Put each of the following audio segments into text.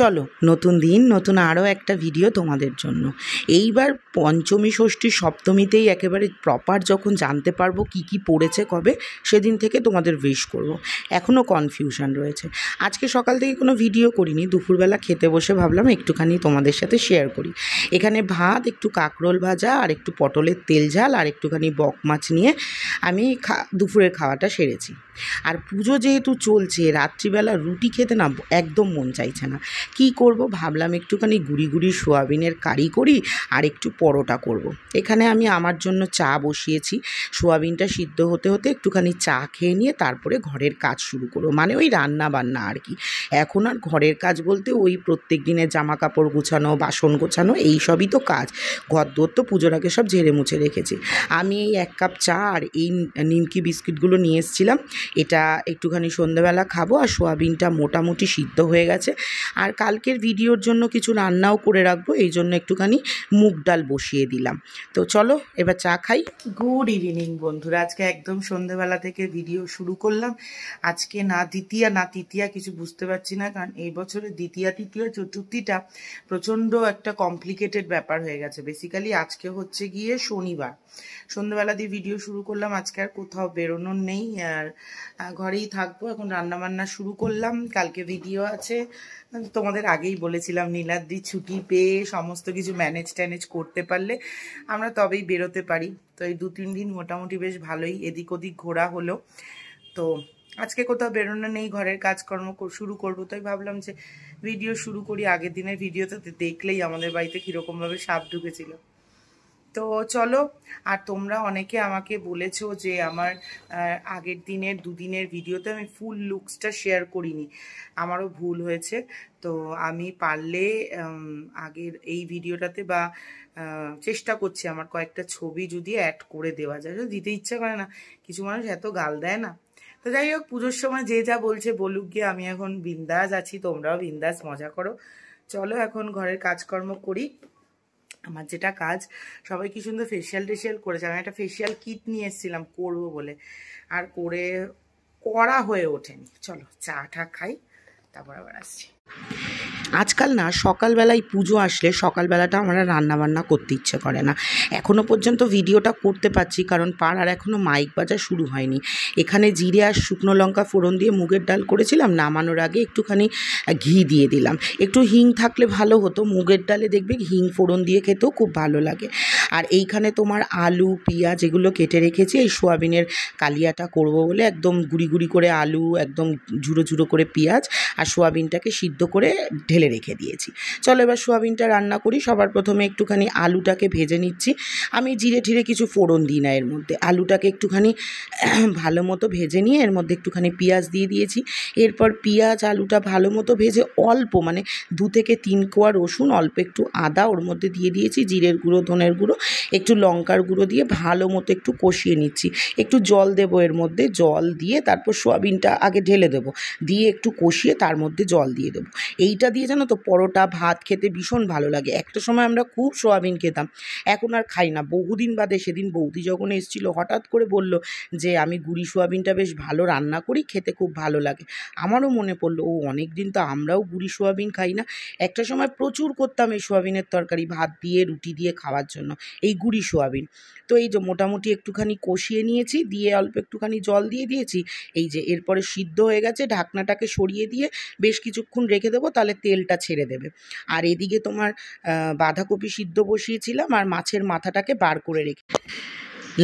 চলো নতুন দিন নতুন আরও একটা ভিডিও তোমাদের জন্য এইবার পঞ্চমী ষষ্ঠী সপ্তমীতেই একেবারে প্রপার যখন জানতে পারবো কি কি পড়েছে কবে সেদিন থেকে তোমাদের বেশ করব। এখনও কনফিউশন রয়েছে আজকে সকাল থেকে কোনো ভিডিও করিনি দুপুরবেলা খেতে বসে ভাবলাম একটুখানি তোমাদের সাথে শেয়ার করি এখানে ভাত একটু কাকরোল ভাজা আর একটু পটলের তেল ঝাল আর একটুখানি বক মাছ নিয়ে আমি দুপুরের খাওয়াটা সেরেছি আর পুজো যেহেতু চলছে রাত্রিবেলা রুটি খেতে না একদম মন চাইছে না কি করব ভাবলাম একটুখানি গুড়ি গুড়ি সোয়াবিনের কারি করি আর একটু পরোটা করব। এখানে আমি আমার জন্য চা বসিয়েছি সোয়াবিনটা সিদ্ধ হতে হতে একটুখানি চা খেয়ে নিয়ে তারপরে ঘরের কাজ শুরু করবো মানে ওই রান্না বান্না আর কি এখন আর ঘরের কাজ বলতে ওই প্রত্যেক দিনের জামা কাপড় গুছানো বাসন গোছানো এই সবই তো কাজ ঘর দোর তো পুজোর আগে সব ঝেড়ে মুছে রেখেছি আমি এই এক কাপ চা আর এই নিমকি বিস্কিটগুলো নিয়ে এসেছিলাম এটা একটুখানি সন্ধ্যাবেলা খাবো আর সোয়াবিনটা মোটামুটি সিদ্ধ হয়ে গেছে আর কালকের ভিডিওর জন্য কিছু রান্নাও করে রাখবো এই জন্য একটুখানি মুগ ডাল বসিয়ে দিলাম তো চলো এবার চা খাই গুড ইভিনিং বন্ধুরা আজকে একদম সন্ধেবেলা থেকে ভিডিও শুরু করলাম আজকে না দ্বিতীয়া না তৃতীয়া কিছু বুঝতে পারছি না কারণ এই বছরে দ্বিতীয়া তৃতীয়া চতুর্থীটা প্রচণ্ড একটা কমপ্লিকেটেড ব্যাপার হয়ে গেছে বেসিক্যালি আজকে হচ্ছে গিয়ে শনিবার সন্ধ্যেবেলা দিয়ে ভিডিও শুরু করলাম আজকে আর কোথাও বেরোনোর নেই আর ঘরেই থাকবো এখন রান্নাবান্না শুরু করলাম কালকে ভিডিও আছে তোমাদের আগেই বলেছিলাম নীলাদ্রি ছুটি পেয়ে সমস্ত কিছু ম্যানেজ ট্যানেজ করতে পারলে আমরা তবেই বেরোতে পারি তো এই দু তিন দিন মোটামুটি বেশ ভালোই এদিক ওদিক ঘোরা হলো তো আজকে কোথাও বেরোনো নেই ঘরের কাজকর্ম শুরু করবো তাই ভাবলাম যে ভিডিও শুরু করি আগের দিনের ভিডিওতে দেখলেই আমাদের বাড়িতে কীরকমভাবে সাপ ঢুকেছিল তো চলো আর তোমরা অনেকে আমাকে বলেছো যে আমার আগের দিনের দুদিনের ভিডিওতে আমি ফুল লুকসটা শেয়ার করিনি আমারও ভুল হয়েছে তো আমি পারলে আগের এই ভিডিওটাতে বা চেষ্টা করছি আমার কয়েকটা ছবি যদি অ্যাড করে দেওয়া যায় দিতে ইচ্ছা করে না কিছু মানুষ এত গাল দেয় না তো যাই হোক পুজোর সময় যে যা বলছে বলুক গিয়ে আমি এখন বিন্দাস আছি তোমরাও বিন্দাস মজা করো চলো এখন ঘরের কাজকর্ম করি আমার যেটা কাজ সবাই কি সুন্দর ফেসিয়াল টেসিয়াল করেছে আমি একটা ফেসিয়াল কিট নিয়ে এসেছিলাম করবো বলে আর করে করা হয়ে ওঠেনি চলো চা টা খাই তারপর আবার আসছি আজকাল না সকালবেলায় পুজো আসলে সকালবেলাটা আমরা রান্নাবান্না করতে ইচ্ছে করে না এখনও পর্যন্ত ভিডিওটা করতে পারছি কারণ পাড়ার এখনও মাইক বাজা শুরু হয়নি এখানে জিরে আর শুকনো লঙ্কা ফোড়ন দিয়ে মুগের ডাল করেছিলাম নামানোর আগে একটুখানি ঘি দিয়ে দিলাম একটু হিং থাকলে ভালো হতো মুগের ডালে দেখবে হিং ফোড়ন দিয়ে খেতেও খুব ভালো লাগে আর এইখানে তোমার আলু পেঁয়াজ এগুলো কেটে রেখেছি এই সোয়াবিনের কালিয়াটা করব বলে একদম গুড়ি গুড়ি করে আলু একদম ঝুড়ো ঝুড়ো করে পেঁয়াজ আর সোয়াবিনটাকে সিদ্ধ করে ঢেলে রেখে দিয়েছি চলো এবার সোয়াবিনটা রান্না করি সবার প্রথমে একটুখানি আলুটাকে ভেজে নিচ্ছি আমি জিরে ঠিরে কিছু ফোড়ন দিই না এর মধ্যে আলুটাকে একটুখানি ভালো মতো ভেজে নিয়ে এর মধ্যে একটুখানি পেঁয়াজ দিয়ে দিয়েছি এরপর পেঁয়াজ আলুটা ভালো মতো ভেজে অল্প মানে দু থেকে তিন কোয়া রসুন অল্প একটু আদা ওর মধ্যে দিয়ে দিয়েছি জিরের গুঁড়ো ধনের গুঁড়ো একটু লঙ্কার গুঁড়ো দিয়ে ভালো মতো একটু কষিয়ে নিচ্ছি একটু জল দেবো এর মধ্যে জল দিয়ে তারপর সোয়াবিনটা আগে ঢেলে দেবো দিয়ে একটু কষিয়ে তার মধ্যে জল দিয়ে দেবো এইটা দিয়ে দিয়ে জানো তো পরোটা ভাত খেতে ভীষণ ভালো লাগে একটা সময় আমরা খুব সোয়াবিন খেতাম এখন আর খাই না বহুদিন বাদে সেদিন বৌদি যখন এসেছিলো হঠাৎ করে বলল যে আমি গুড়ি সোয়াবিনটা বেশ ভালো রান্না করি খেতে খুব ভালো লাগে আমারও মনে পড়লো ও অনেক দিন তো আমরাও গুড়ি সোয়াবিন খাই না একটা সময় প্রচুর করতাম এই সোয়াবিনের তরকারি ভাত দিয়ে রুটি দিয়ে খাওয়ার জন্য এই গুড়ি সোয়াবিন তো এই যে মোটামুটি একটুখানি কষিয়ে নিয়েছি দিয়ে অল্প একটুখানি জল দিয়ে দিয়েছি এই যে এরপরে সিদ্ধ হয়ে গেছে ঢাকনাটাকে সরিয়ে দিয়ে বেশ কিছুক্ষণ রেখে দেবো তাহলে তেল তেলটা ছেড়ে দেবে আর এদিকে তোমার বাঁধাকপি সিদ্ধ বসিয়েছিলাম আর মাছের মাথাটাকে বার করে রেখে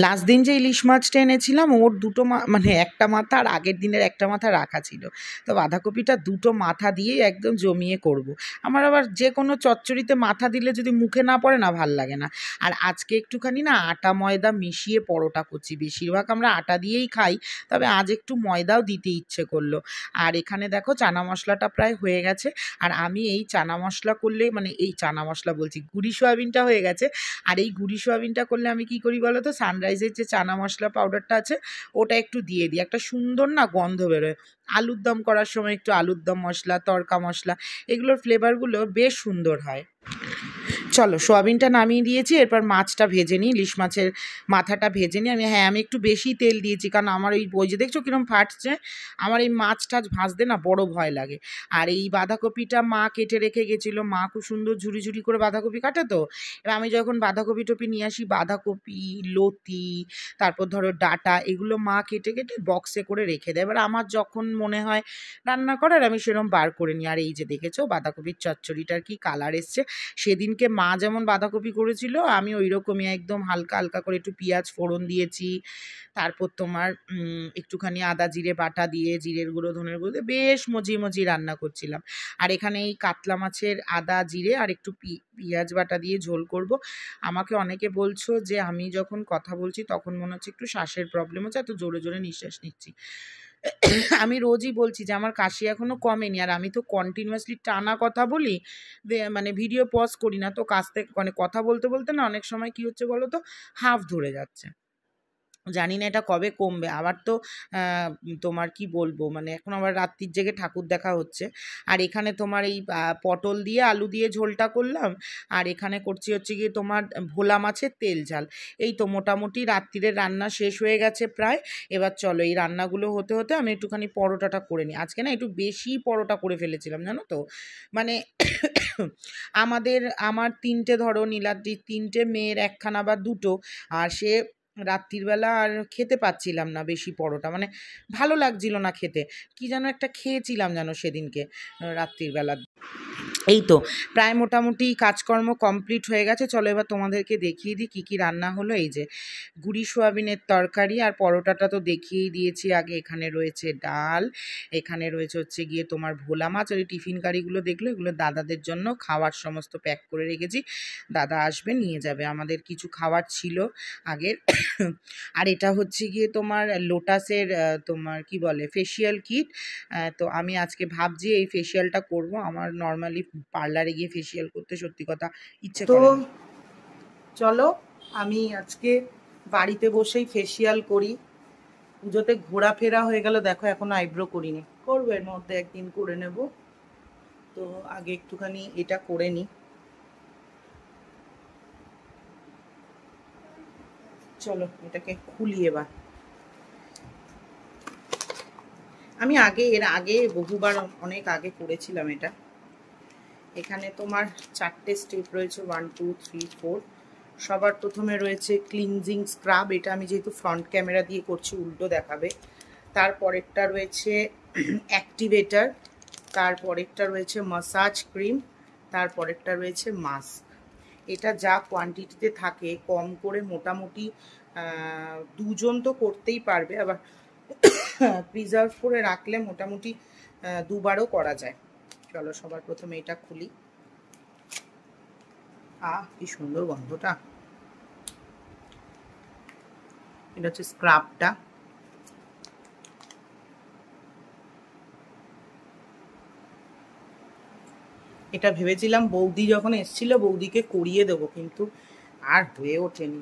লাস্ট দিন যে ইলিশ মাছটা এনেছিলাম ওর দুটো মানে একটা মাথা আর আগের দিনের একটা মাথা রাখা ছিল তো বাঁধাকপিটা দুটো মাথা দিয়ে একদম জমিয়ে করব। আমার আবার যে কোনো চচ্চড়িতে মাথা দিলে যদি মুখে না পড়ে না ভাল লাগে না আর আজকে একটুখানি না আটা ময়দা মিশিয়ে পরোটা করছি বেশিরভাগ আমরা আটা দিয়েই খাই তবে আজ একটু ময়দাও দিতে ইচ্ছে করলো আর এখানে দেখো চানা মশলাটা প্রায় হয়ে গেছে আর আমি এই চানা মশলা করলে মানে এই চানা মশলা বলছি গুড়ি সোয়াবিনটা হয়ে গেছে আর এই গুড়ি সোয়াবিনটা করলে আমি কি করি বলো তো সান সানরাইজের যে চানা মশলা পাউডারটা আছে ওটা একটু দিয়ে দিই একটা সুন্দর না গন্ধ বেরোয় আলুর দম করার সময় একটু আলুর দম মশলা তড়কা মশলা এগুলোর ফ্লেভারগুলো বেশ সুন্দর হয় চলো সোয়াবিনটা নামিয়ে দিয়েছি এরপর মাছটা ভেজে নিই ইলিশ মাছের মাথাটা ভেজে নিই আমি হ্যাঁ আমি একটু বেশি তেল দিয়েছি কারণ আমার ওই বই যে দেখছো কীরকম ফাটছে আমার এই মাছ টাছ ভাজতে না বড় ভয় লাগে আর এই বাঁধাকপিটা মা কেটে রেখে গেছিলো মা খুব সুন্দর ঝুড়ি ঝুড়ি করে বাঁধাকপি কাটে তো এবার আমি যখন বাঁধাকপি টপি নিয়ে আসি বাঁধাকপি লতি তারপর ধরো ডাটা এগুলো মা কেটে কেটে বক্সে করে রেখে দেয় এবার আমার যখন মনে হয় রান্না করার আমি সেরকম বার করে নিই আর এই যে দেখেছো বাঁধাকপির চচ্চড়িটার কি কালার এসছে সেদিনকে মা মা যেমন বাঁধাকপি করেছিল আমি ওই রকমই একদম হালকা হালকা করে একটু পেঁয়াজ ফোড়ন দিয়েছি তারপর তোমার একটুখানি আদা জিরে বাটা দিয়ে জিরের গুঁড়ো ধনের গুঁড়ো দিয়ে বেশ মজি মজি রান্না করছিলাম আর এখানে এই কাতলা মাছের আদা জিরে আর একটু পেঁয়াজ বাটা দিয়ে ঝোল করব আমাকে অনেকে বলছো যে আমি যখন কথা বলছি তখন মনে হচ্ছে একটু শ্বাসের প্রবলেম হচ্ছে এত জোরে জোরে নিঃশ্বাস নিচ্ছি আমি রোজই বলছি যে আমার কাশি এখনও কমেনি আর আমি তো কন্টিনিউয়াসলি টানা কথা বলি মানে ভিডিও পজ করি না তো কাশতে মানে কথা বলতে বলতে না অনেক সময় কি হচ্ছে বলো তো হাফ ধরে যাচ্ছে জানি না এটা কবে কমবে আবার তো তোমার কি বলবো মানে এখন আবার রাত্রির জেগে ঠাকুর দেখা হচ্ছে আর এখানে তোমার এই পটল দিয়ে আলু দিয়ে ঝোলটা করলাম আর এখানে করছি হচ্ছে গিয়ে তোমার ভোলা মাছের তেল ঝাল এই তো মোটামুটি রাত্রিরের রান্না শেষ হয়ে গেছে প্রায় এবার চলো এই রান্নাগুলো হতে হতে আমি একটুখানি পরোটাটা করে নিই আজকে না একটু বেশি পরোটা করে ফেলেছিলাম জানো তো মানে আমাদের আমার তিনটে ধরো নীলাদ্রি তিনটে মেয়ের একখানা বা দুটো আর সে রাত্রিবেলা আর খেতে পাচ্ছিলাম না বেশি পরোটা মানে ভালো লাগছিল না খেতে কি যেন একটা খেয়েছিলাম যেন সেদিনকে রাত্রিবেলা এই তো প্রায় মোটামুটি কাজকর্ম কমপ্লিট হয়ে গেছে চলো এবার তোমাদেরকে দেখিয়ে দিই কী কী রান্না হলো এই যে গুড়ি সোয়াবিনের তরকারি আর পরোটাটা তো দেখিয়েই দিয়েছি আগে এখানে রয়েছে ডাল এখানে রয়েছে হচ্ছে গিয়ে তোমার ভোলা মাছ আর টিফিন গাড়িগুলো দেখলো এগুলো দাদাদের জন্য খাওয়ার সমস্ত প্যাক করে রেখেছি দাদা আসবে নিয়ে যাবে আমাদের কিছু খাওয়ার ছিল আগের আর এটা হচ্ছে গিয়ে তোমার লোটাসের তোমার কি বলে ফেসিয়াল কিট তো আমি আজকে ভাবছি এই ফেসিয়ালটা করব আমার নর্মালি পার্লারে গিয়ে ফেসিয়াল করতে সত্যি কথা ইচ্ছে তো চলো আমি আজকে বাড়িতে বসেই ফেসিয়াল করি পুজোতে ঘোরাফেরা হয়ে গেল দেখো এখন আইব্রো করিনি করবো এর মধ্যে একদিন করে নেব তো আগে একটুখানি এটা করে নিই চলো এটাকে খুলি এবার আমি আগে এর আগে বহুবার অনেক আগে করেছিলাম এটা এখানে তোমার চারটে স্টেপ রয়েছে ওয়ান টু থ্রি ফোর সবার প্রথমে রয়েছে ক্লিনজিং স্ক্রাব এটা আমি যেহেতু ফ্রন্ট ক্যামেরা দিয়ে করছি উল্টো দেখাবে তারপরেরটা রয়েছে অ্যাক্টিভেটার তারপরেরটা রয়েছে মাসাজ ক্রিম তারপরেরটা রয়েছে মাস্ক এটা যা কোয়ান্টিটিতে থাকে কম করে মোটামুটি দুজন তো করতেই পারবে আবার প্রিজার্ভ করে রাখলে মোটামুটি দুবারও করা যায় চলো সবার প্রথমে এটা খুলি আহ কি সুন্দর গন্ধটা এটা হচ্ছে স্ক্রাবটা এটা ভেবেছিলাম বৌদি যখন এসছিল বৌদিকে করিয়ে দেবো কিন্তু আর হয়ে ওঠেনি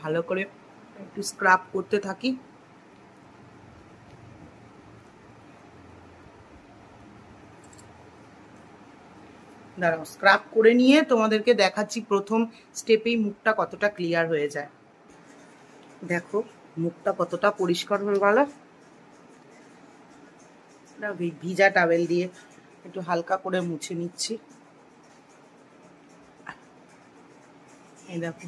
ভালো করে একটু স্ক্রাব করতে থাকি দাঁড়াও স্ক্রাব করে নিয়ে তোমাদেরকে দেখাচ্ছি প্রথম স্টেপেই মুখটা কতটা ক্লিয়ার হয়ে যায় দেখো মুখটা কতটা পরিষ্কার হয়ে গেল ভিজা টাওয়েল দিয়ে একটু হালকা করে মুছে নিচ্ছি এই দেখো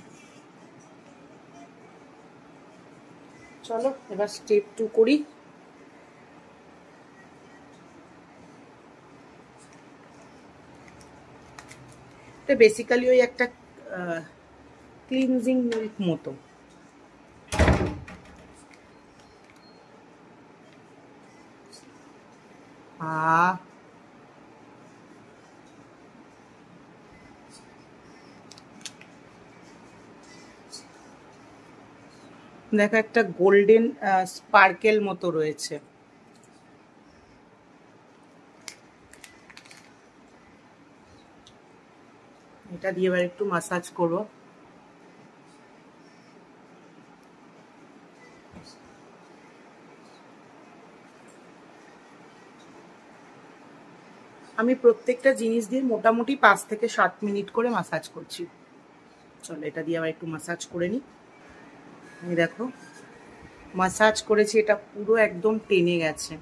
চলো এবার স্টেপ টু করি এটা বেসিক্যালি ওই একটা ক্লিনজিং মিল্ক মতো দেখো একটা গোল্ডেন স্পার্কেল মতো রয়েছে এটা দিয়ে এবার একটু মাসাজ করব আমি প্রত্যেকটা জিনিস দিয়ে মোটামুটি পাঁচ থেকে সাত মিনিট করে মাসাজ করছি চলো এটা দিয়ে আবার একটু মাসাজ করে নিই আমি দেখো মাসাজ করেছি এটা পুরো একদম টেনে গেছে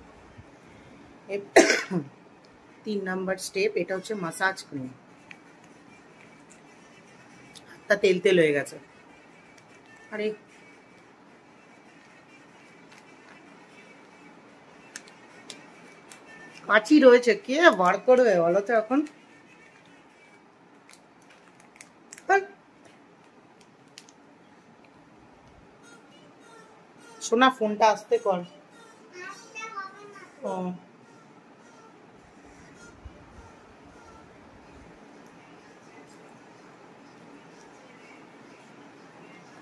তিন নাম্বার স্টেপ এটা হচ্ছে মাসাজ ক্রিম তা তেল তেল হয়ে গেছে আরে কাঁচি রয়েছে কে বার করবে বলো তো এখন শোনা ফোনটা আসতে কর ও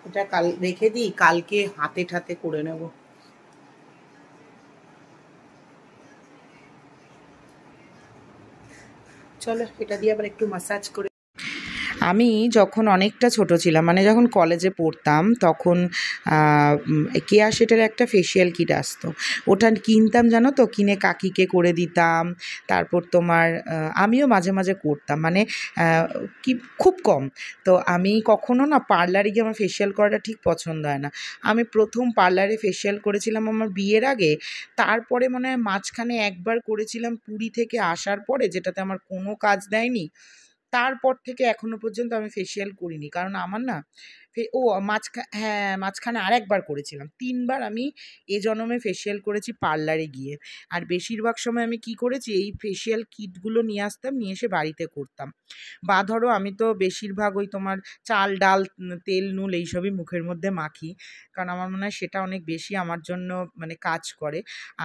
এটা কাল রেখে দিই কালকে হাতে ঠাতে করে নেব চলো এটা দিয়ে আবার একটু মাসাজ করে আমি যখন অনেকটা ছোট ছিলাম মানে যখন কলেজে পড়তাম তখন কেয়া সেটার একটা ফেসিয়াল কিট আসতো ওটা কিনতাম জানো তো কিনে কাকিকে করে দিতাম তারপর তোমার আমিও মাঝে মাঝে করতাম মানে কি খুব কম তো আমি কখনো না পার্লারে গিয়ে আমার ফেসিয়াল করাটা ঠিক পছন্দ হয় না আমি প্রথম পার্লারে ফেসিয়াল করেছিলাম আমার বিয়ের আগে তারপরে মনে হয় মাঝখানে একবার করেছিলাম পুরী থেকে আসার পরে যেটাতে আমার কোনো কাজ দেয়নি তারপর থেকে এখনো পর্যন্ত আমি ফেসিয়াল করিনি কারণ আমার না ও মাঝখান হ্যাঁ মাঝখানে আরেকবার করেছিলাম তিনবার আমি এ জন্মে ফেসিয়াল করেছি পার্লারে গিয়ে আর বেশিরভাগ সময় আমি কি করেছি এই ফেসিয়াল কিটগুলো নিয়ে আসতাম নিয়ে এসে বাড়িতে করতাম বা ধরো আমি তো বেশিরভাগ ওই তোমার চাল ডাল তেল নুল এইসবই মুখের মধ্যে মাখি কারণ আমার মনে হয় সেটা অনেক বেশি আমার জন্য মানে কাজ করে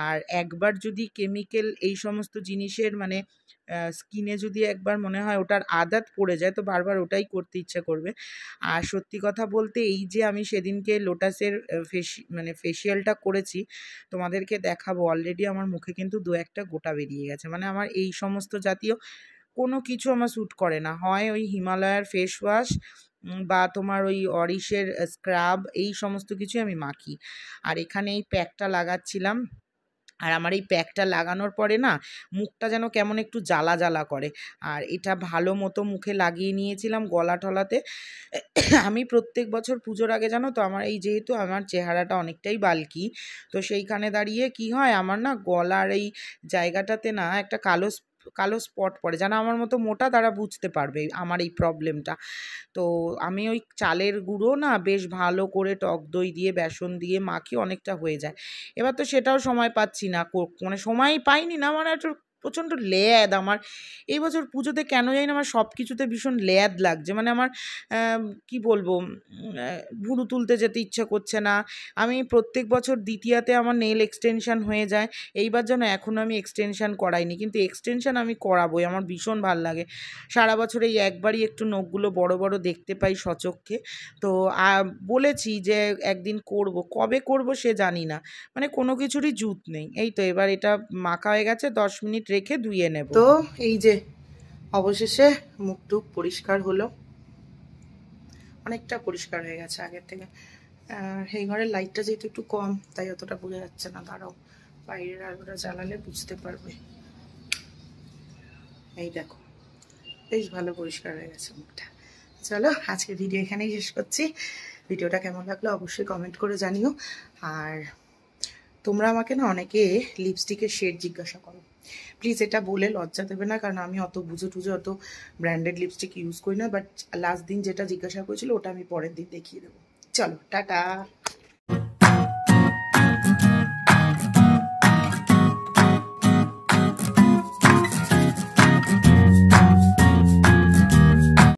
আর একবার যদি কেমিক্যাল এই সমস্ত জিনিসের মানে স্কিনে যদি একবার মনে হয় ওটার আদাত পড়ে যায় তো বারবার ওটাই করতে ইচ্ছে করবে আর সত্যি কথা কথা বলতে এই যে আমি সেদিনকে লোটাসের ফেসি মানে ফেসিয়ালটা করেছি তোমাদেরকে দেখাবো অলরেডি আমার মুখে কিন্তু দু একটা গোটা বেরিয়ে গেছে মানে আমার এই সমস্ত জাতীয় কোনো কিছু আমার শ্যুট করে না হয় ওই হিমালয়ার ফেস ওয়াশ বা তোমার ওই অরিশের স্ক্রাব এই সমস্ত কিছু আমি মাখি আর এখানে এই প্যাকটা লাগাচ্ছিলাম আর আমার এই প্যাকটা লাগানোর পরে না মুখটা যেন কেমন একটু জ্বালা জ্বালা করে আর এটা ভালো মতো মুখে লাগিয়ে নিয়েছিলাম গলা টলাতে আমি প্রত্যেক বছর পুজোর আগে জানো তো আমার এই যেহেতু আমার চেহারাটা অনেকটাই বালকি তো সেইখানে দাঁড়িয়ে কি হয় আমার না গলার এই জায়গাটাতে না একটা কালো কালো স্পট পড়ে যেন আমার মতো মোটা তারা বুঝতে পারবে আমার এই প্রবলেমটা তো আমি ওই চালের গুঁড়ো না বেশ ভালো করে টক দই দিয়ে বেসন দিয়ে মাখি অনেকটা হয়ে যায় এবার তো সেটাও সময় পাচ্ছি না মানে সময়ই পাইনি না মানে একটু প্রচণ্ড লেয়াদ আমার এই বছর পুজোতে কেন জানি না আমার সব কিছুতে ভীষণ লেয়াদ লাগছে মানে আমার কি বলবো ভুরু তুলতে যেতে ইচ্ছা করছে না আমি প্রত্যেক বছর দ্বিতীয়াতে আমার নেল এক্সটেনশান হয়ে যায় এইবার যেন এখনও আমি এক্সটেনশান করাইনি কিন্তু এক্সটেনশান আমি করাবোই আমার ভীষণ ভাল লাগে সারা বছর এই একবারই একটু নখগুলো বড় বড় দেখতে পাই সচক্ষে তো বলেছি যে একদিন করব কবে করব সে জানি না মানে কোনো কিছুরই জুত নেই এই তো এবার এটা মাখা হয়ে গেছে দশ মিনিট রেখে ধুয়ে নেব তো এই যে অবশেষে মুখ টুক পরিষ্কার হলো অনেকটা পরিষ্কার হয়ে গেছে আগের থেকে সেই এই ঘরের লাইটটা যেহেতু একটু কম তাই অতটা বোঝা যাচ্ছে না দাঁড়াও বাইরের আলোটা জ্বালালে বুঝতে পারবে এই দেখো বেশ ভালো পরিষ্কার হয়ে গেছে মুখটা চলো আজকে ভিডিও এখানেই শেষ করছি ভিডিওটা কেমন লাগলো অবশ্যই কমেন্ট করে জানিও আর তোমরা আমাকে না অনেকে লিপস্টিকের শেড জিজ্ঞাসা করো প্লিজ এটা বলে লজ্জা দেবে না কারণ আমি অত বুঝে টুঝে অত ব্র্যান্ডেড লিপস্টিক ইউজ করি না বাট লাস্ট দিন যেটা জিজ্ঞাসা করেছিল ওটা আমি পরের দিন দেখিয়ে দেবো চলো টাটা